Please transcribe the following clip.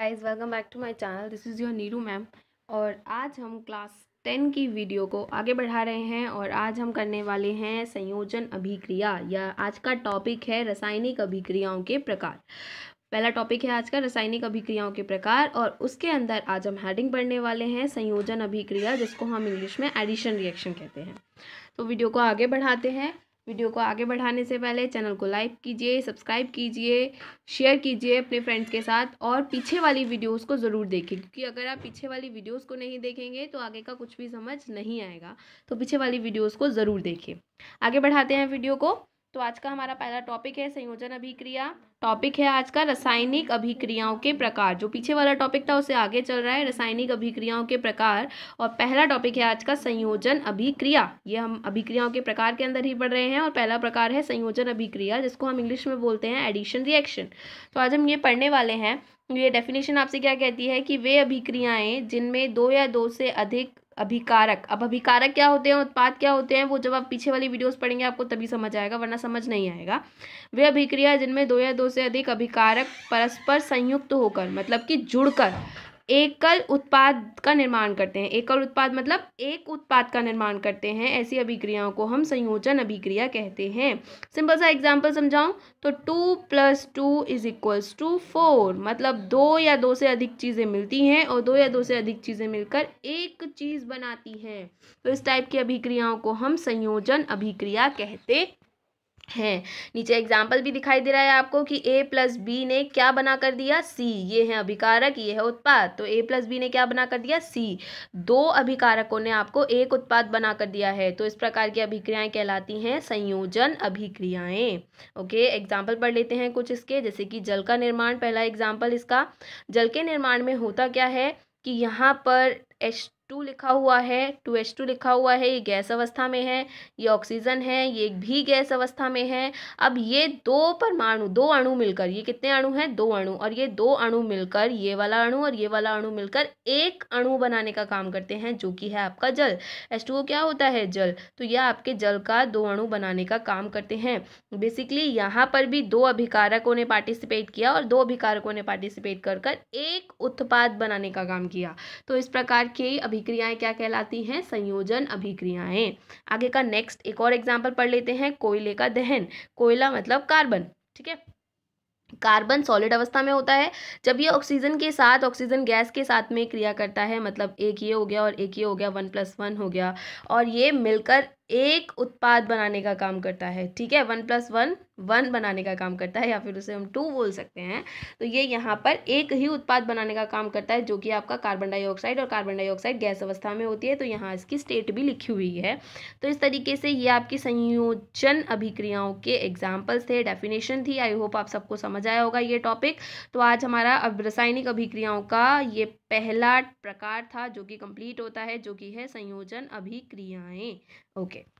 guys welcome back to my channel this is your Neeru ma'am और आज हम class ten की वीडियो को आगे बढ़ा रहे हैं और आज हम करने वाले हैं संयोजन अभिक्रिया या आज का टॉपिक है रासायनिक अभिक्रियाओं के प्रकार पहला टॉपिक है आज का रासायनिक अभिक्रियाओं के प्रकार और उसके अंदर आज हम हेडिंग पढ़ने वाले हैं संयोजन अभिक्रिया जिसको हम इंग्लिश में एडिशन रिएक्शन कहते हैं तो वीडियो को आगे बढ़ाते हैं वीडियो को आगे बढ़ाने से पहले चैनल को लाइक कीजिए सब्सक्राइब कीजिए शेयर कीजिए अपने फ्रेंड्स के साथ और पीछे वाली वीडियोस को ज़रूर देखें क्योंकि अगर आप पीछे वाली वीडियोस को नहीं देखेंगे तो आगे का कुछ भी समझ नहीं आएगा तो पीछे वाली वीडियोस को ज़रूर देखें आगे बढ़ाते हैं वीडियो को तो आज का हमारा पहला टॉपिक है संयोजन अभिक्रिया टॉपिक है आज का रासायनिक अभिक्रियाओं के प्रकार जो पीछे वाला टॉपिक था उसे आगे चल रहा है रासायनिक अभिक्रियाओं के प्रकार और पहला टॉपिक है आज का संयोजन अभिक्रिया ये हम अभिक्रियाओं के प्रकार के अंदर ही पढ़ रहे हैं और पहला प्रकार है संयोजन अभिक्रिया जिसको हम इंग्लिश में बोलते हैं एडिशन रिएक्शन तो आज हम ये पढ़ने वाले हैं ये डेफिनेशन आपसे क्या कहती है कि वे अभिक्रियाएं जिनमें दो या दो से अधिक अभिकारक अब अभिकारक क्या होते हैं उत्पाद क्या होते हैं वो जब आप पीछे वाली वीडियोस पढ़ेंगे आपको तभी समझ आएगा वरना समझ नहीं आएगा वे अभिक्रिया जिनमें दो या दो से अधिक अभिकारक परस्पर संयुक्त होकर मतलब कि जुड़कर एकल उत्पाद का निर्माण करते हैं एकल उत्पाद मतलब एक उत्पाद का निर्माण करते हैं ऐसी अभिक्रियाओं को हम संयोजन अभिक्रिया कहते हैं सिंपल सा एग्जाम्पल समझाऊं तो two plus two is equals to four मतलब दो या दो से अधिक चीज़ें मिलती हैं और दो या दो से अधिक चीज़ें मिलकर एक चीज़ बनाती हैं तो इस टाइप की अभिक्रियाओं को हम संयोजन अभिक्रिया कहते हैं नीचे एग्जाम्पल भी दिखाई दे रहा है आपको कि ए प्लस बी ने क्या बना कर दिया सी ये है अभिकारक ये है उत्पाद तो ए प्लस बी ने क्या बना कर दिया सी दो अभिकारकों ने आपको एक उत्पाद बना कर दिया है तो इस प्रकार की अभिक्रियाएं कहलाती हैं संयोजन अभिक्रियाएं ओके एग्जाम्पल पढ़ लेते हैं कुछ इसके जैसे कि जल का निर्माण पहला एग्जाम्पल इसका जल के निर्माण में होता क्या है कि यहाँ पर एच टू लिखा हुआ है टू एच टू लिखा हुआ है ये गैस अवस्था में है ये ऑक्सीजन है ये भी गैस अवस्था में है अब ये दो परमाणु दो अणु मिलकर ये कितने अणु हैं दो अणु और ये दो अणु मिलकर ये वाला अणु और ये वाला अणु मिलकर एक अणु बनाने का काम करते हैं जो कि है आपका जल एच क्या होता है जल तो यह आपके जल का दो अणु बनाने का काम करते हैं बेसिकली यहाँ पर भी दो अभिकारकों ने पार्टिसिपेट किया और दो अभिकारकों ने पार्टिसिपेट कर एक उत्पाद बनाने का काम किया तो इस प्रकार के अभी अभिक्रियाएं क्या कहलाती हैं संयोजन अभिक्रियाएं आगे का नेक्स्ट एक और एग्जाम्पल पढ़ लेते हैं कोयले का दहन कोयला मतलब कार्बन ठीक है कार्बन सॉलिड अवस्था में होता है जब ये ऑक्सीजन के साथ ऑक्सीजन गैस के साथ में क्रिया करता है मतलब एक ये हो गया और एक ये हो गया वन प्लस वन हो गया और ये मिलकर एक उत्पाद बनाने का काम करता है ठीक है वन प्लस वन वन बनाने का काम करता है या फिर उसे हम टू बोल सकते हैं तो ये यहाँ पर एक ही उत्पाद बनाने का काम करता है जो कि आपका कार्बन डाइऑक्साइड और कार्बन डाइऑक्साइड गैस अवस्था में होती है तो यहाँ इसकी स्टेट भी लिखी हुई है तो इस तरीके से ये आपकी संयोजन अभिक्रियाओं के एग्जाम्पल्स थे डेफिनेशन थी आई होप आप सबको समझ आया होगा ये टॉपिक तो आज हमारा अब रासायनिक अभिक्रियाओं का ये पहला प्रकार था जो कि कंप्लीट होता है जो कि है संयोजन अभिक्रियाएं ओके